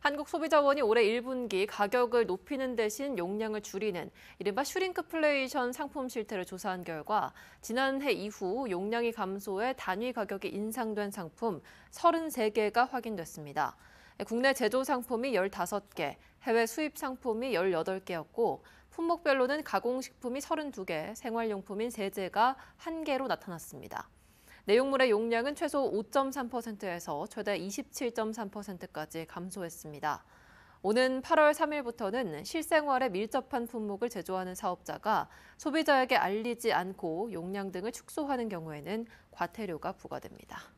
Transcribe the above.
한국소비자원이 올해 1분기 가격을 높이는 대신 용량을 줄이는 이른바 슈링크플레이션 상품 실태를 조사한 결과 지난해 이후 용량이 감소해 단위 가격이 인상된 상품 33개가 확인됐습니다. 국내 제조 상품이 15개, 해외 수입 상품이 18개였고 품목별로는 가공식품이 32개, 생활용품인 세제가 1개로 나타났습니다. 내용물의 용량은 최소 5.3%에서 최대 27.3%까지 감소했습니다. 오는 8월 3일부터는 실생활에 밀접한 품목을 제조하는 사업자가 소비자에게 알리지 않고 용량 등을 축소하는 경우에는 과태료가 부과됩니다.